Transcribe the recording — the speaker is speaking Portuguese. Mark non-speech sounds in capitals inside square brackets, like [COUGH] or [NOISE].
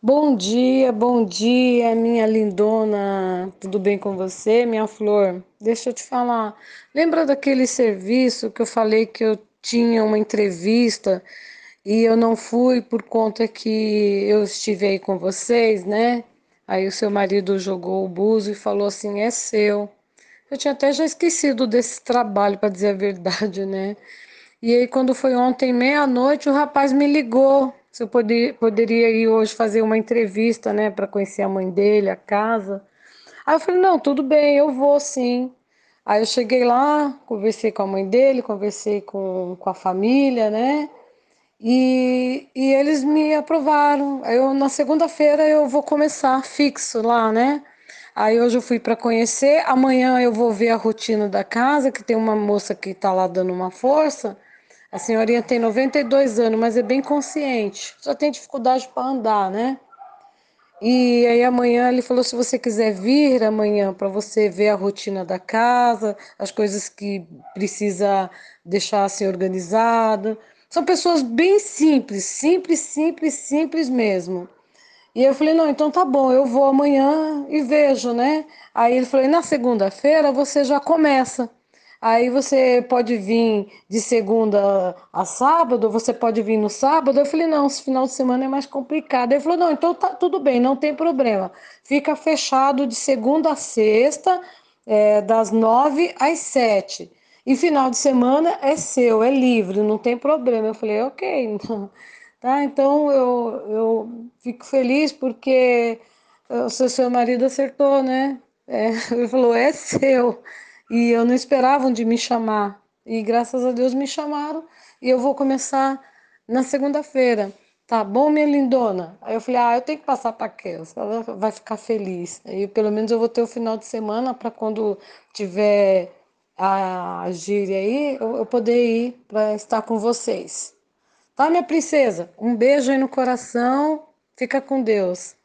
Bom dia, bom dia, minha lindona. Tudo bem com você, minha flor? Deixa eu te falar. Lembra daquele serviço que eu falei que eu tinha uma entrevista e eu não fui por conta que eu estive aí com vocês, né? Aí o seu marido jogou o buzo e falou assim: "É seu". Eu tinha até já esquecido desse trabalho, para dizer a verdade, né? E aí quando foi ontem meia-noite, o rapaz me ligou se poder, poderia ir hoje fazer uma entrevista, né, para conhecer a mãe dele, a casa. Aí eu falei: não, tudo bem, eu vou sim. Aí eu cheguei lá, conversei com a mãe dele, conversei com, com a família, né? E, e eles me aprovaram. Aí eu, na segunda-feira eu vou começar fixo lá, né? Aí hoje eu fui para conhecer, amanhã eu vou ver a rotina da casa, que tem uma moça que está lá dando uma força. A senhorinha tem 92 anos, mas é bem consciente. Só tem dificuldade para andar, né? E aí amanhã ele falou se você quiser vir amanhã para você ver a rotina da casa, as coisas que precisa deixar assim organizado. São pessoas bem simples, simples, simples, simples mesmo. E eu falei, não, então tá bom, eu vou amanhã e vejo, né? Aí ele falou, na segunda-feira você já começa. Aí você pode vir de segunda a sábado, você pode vir no sábado. Eu falei, não, esse final de semana é mais complicado. Ele falou, não, então tá tudo bem, não tem problema. Fica fechado de segunda a sexta, é, das nove às sete. E final de semana é seu, é livre, não tem problema. Eu falei, ok. Então, tá, então eu, eu fico feliz porque eh, o seu, seu marido acertou, né? É, [LAUGHS] ele falou, é seu e eu não esperavam de me chamar. E graças a Deus me chamaram e eu vou começar na segunda-feira. Tá bom, minha lindona? Aí eu falei, ah, eu tenho que passar para Kels, ela vai ficar feliz. Aí pelo menos eu vou ter o final de semana para quando tiver a gíria aí, eu, eu poder ir para estar com vocês. Tá, minha princesa? Um beijo aí no coração, fica com Deus.